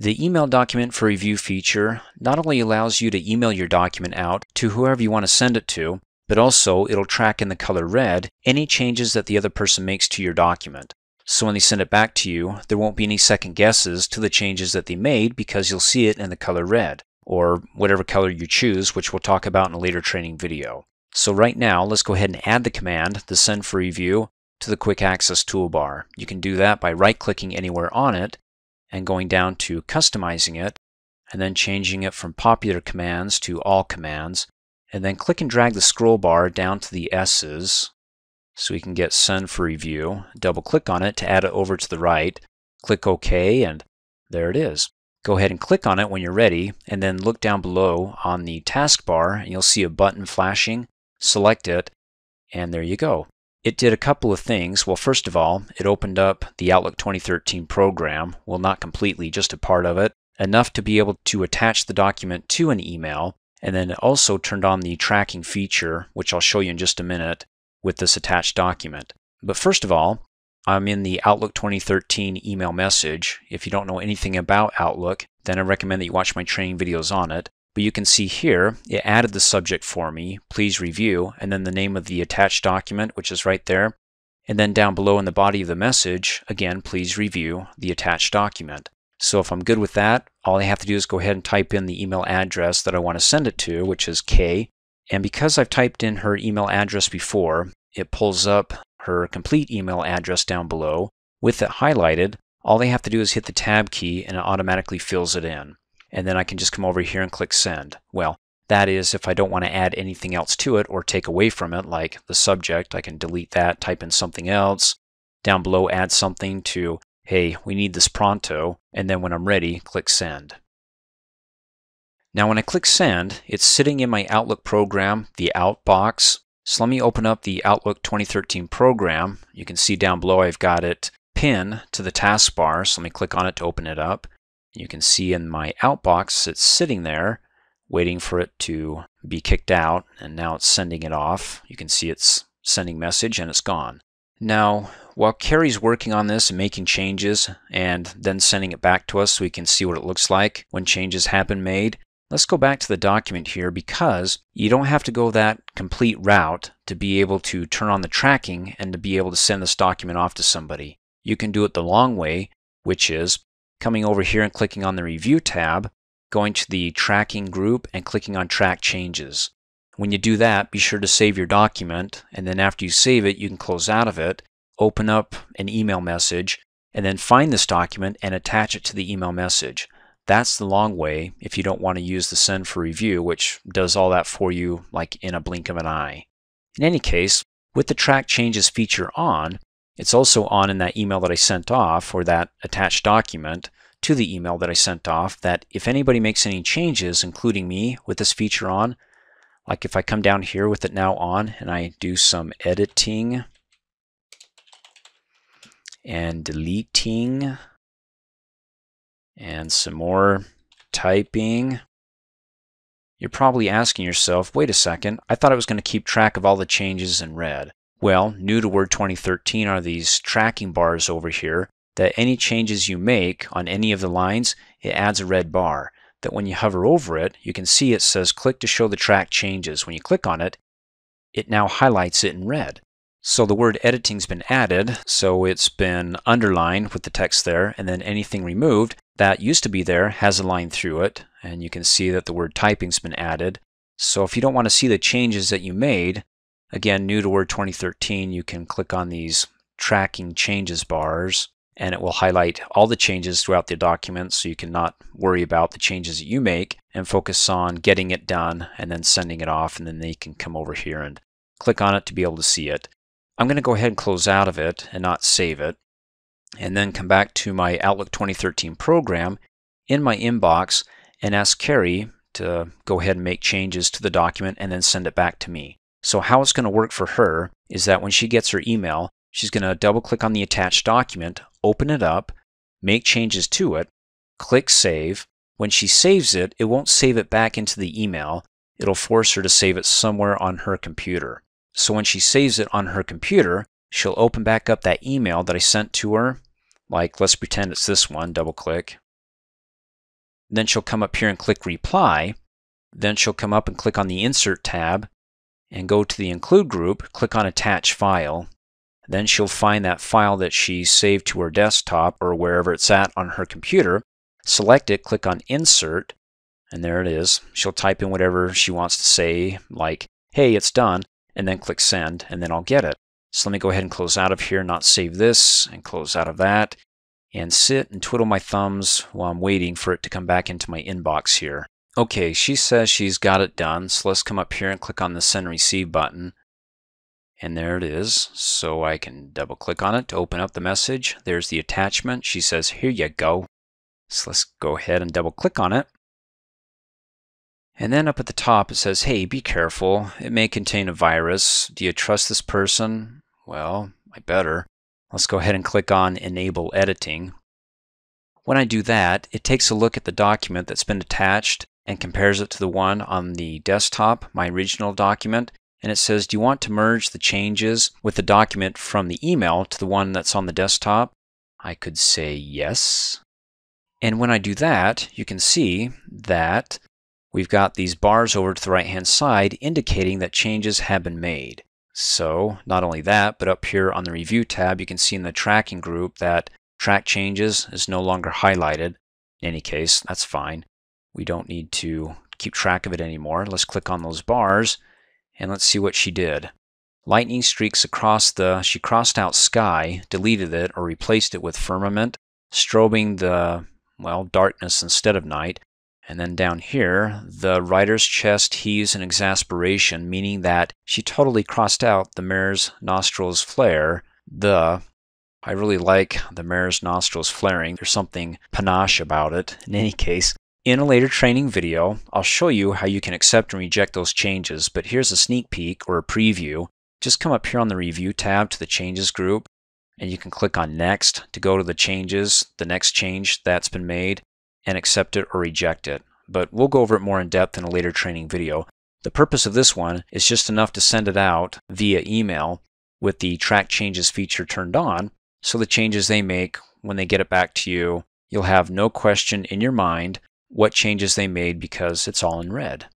The Email Document for Review feature not only allows you to email your document out to whoever you want to send it to, but also it'll track in the color red any changes that the other person makes to your document. So when they send it back to you, there won't be any second guesses to the changes that they made because you'll see it in the color red, or whatever color you choose, which we'll talk about in a later training video. So right now, let's go ahead and add the command, the send for review, to the quick access toolbar. You can do that by right-clicking anywhere on it and going down to customizing it and then changing it from popular commands to all commands and then click and drag the scroll bar down to the S's so we can get send for review. Double click on it to add it over to the right. Click OK and there it is. Go ahead and click on it when you're ready and then look down below on the taskbar and you'll see a button flashing. Select it and there you go. It did a couple of things. Well, first of all, it opened up the Outlook 2013 program, well, not completely, just a part of it, enough to be able to attach the document to an email, and then it also turned on the tracking feature, which I'll show you in just a minute, with this attached document. But first of all, I'm in the Outlook 2013 email message. If you don't know anything about Outlook, then I recommend that you watch my training videos on it. But you can see here, it added the subject for me, please review, and then the name of the attached document, which is right there. And then down below in the body of the message, again, please review the attached document. So if I'm good with that, all I have to do is go ahead and type in the email address that I want to send it to, which is K. And because I've typed in her email address before, it pulls up her complete email address down below. With it highlighted, all they have to do is hit the tab key and it automatically fills it in and then I can just come over here and click send. Well, that is if I don't want to add anything else to it or take away from it, like the subject, I can delete that, type in something else, down below add something to, hey, we need this pronto, and then when I'm ready, click send. Now when I click send, it's sitting in my Outlook program, the out box. So let me open up the Outlook 2013 program. You can see down below I've got it pinned to the taskbar, so let me click on it to open it up. You can see in my outbox, it's sitting there waiting for it to be kicked out, and now it's sending it off. You can see it's sending message and it's gone. Now, while Carrie's working on this and making changes and then sending it back to us so we can see what it looks like when changes have been made, let's go back to the document here because you don't have to go that complete route to be able to turn on the tracking and to be able to send this document off to somebody. You can do it the long way, which is coming over here and clicking on the Review tab, going to the Tracking group and clicking on Track Changes. When you do that, be sure to save your document, and then after you save it, you can close out of it, open up an email message, and then find this document and attach it to the email message. That's the long way if you don't want to use the send for review, which does all that for you like in a blink of an eye. In any case, with the track changes feature on, it's also on in that email that I sent off or that attached document to the email that I sent off that if anybody makes any changes, including me, with this feature on, like if I come down here with it now on and I do some editing and deleting and some more typing, you're probably asking yourself, wait a second, I thought I was going to keep track of all the changes in red. Well, new to Word 2013 are these tracking bars over here that any changes you make on any of the lines, it adds a red bar that when you hover over it, you can see it says click to show the track changes. When you click on it, it now highlights it in red. So the word editing's been added, so it's been underlined with the text there, and then anything removed that used to be there has a line through it, and you can see that the word typing's been added. So if you don't want to see the changes that you made, Again, new to Word 2013, you can click on these tracking changes bars and it will highlight all the changes throughout the document so you can not worry about the changes that you make and focus on getting it done and then sending it off and then they can come over here and click on it to be able to see it. I'm going to go ahead and close out of it and not save it and then come back to my Outlook 2013 program in my inbox and ask Carrie to go ahead and make changes to the document and then send it back to me. So how it's going to work for her is that when she gets her email, she's going to double click on the attached document, open it up, make changes to it, click save. When she saves it, it won't save it back into the email. It'll force her to save it somewhere on her computer. So when she saves it on her computer, she'll open back up that email that I sent to her. Like, let's pretend it's this one, double click. Then she'll come up here and click reply. Then she'll come up and click on the insert tab and go to the include group, click on attach file. Then she'll find that file that she saved to her desktop or wherever it's at on her computer. Select it, click on insert, and there it is. She'll type in whatever she wants to say, like, hey, it's done, and then click send, and then I'll get it. So let me go ahead and close out of here, not save this, and close out of that, and sit and twiddle my thumbs while I'm waiting for it to come back into my inbox here. Okay, she says she's got it done, so let's come up here and click on the Send Receive button. And there it is. So I can double click on it to open up the message. There's the attachment. She says, here you go. So let's go ahead and double click on it. And then up at the top it says, hey, be careful. It may contain a virus. Do you trust this person? Well, I better. Let's go ahead and click on Enable Editing. When I do that, it takes a look at the document that's been attached and compares it to the one on the desktop, my original document, and it says, do you want to merge the changes with the document from the email to the one that's on the desktop? I could say yes. And when I do that, you can see that we've got these bars over to the right-hand side indicating that changes have been made. So not only that, but up here on the Review tab, you can see in the Tracking group that Track Changes is no longer highlighted. In any case, that's fine. We don't need to keep track of it anymore. Let's click on those bars and let's see what she did. Lightning streaks across the, she crossed out sky, deleted it or replaced it with firmament, strobing the, well, darkness instead of night. And then down here, the rider's chest heaves in exasperation, meaning that she totally crossed out the mare's nostrils flare, the. I really like the mare's nostrils flaring. There's something panache about it. In any case, in a later training video, I'll show you how you can accept and reject those changes, but here's a sneak peek or a preview. Just come up here on the Review tab to the Changes group, and you can click on Next to go to the changes, the next change that's been made, and accept it or reject it. But we'll go over it more in depth in a later training video. The purpose of this one is just enough to send it out via email with the Track Changes feature turned on, so the changes they make, when they get it back to you, you'll have no question in your mind what changes they made because it's all in red.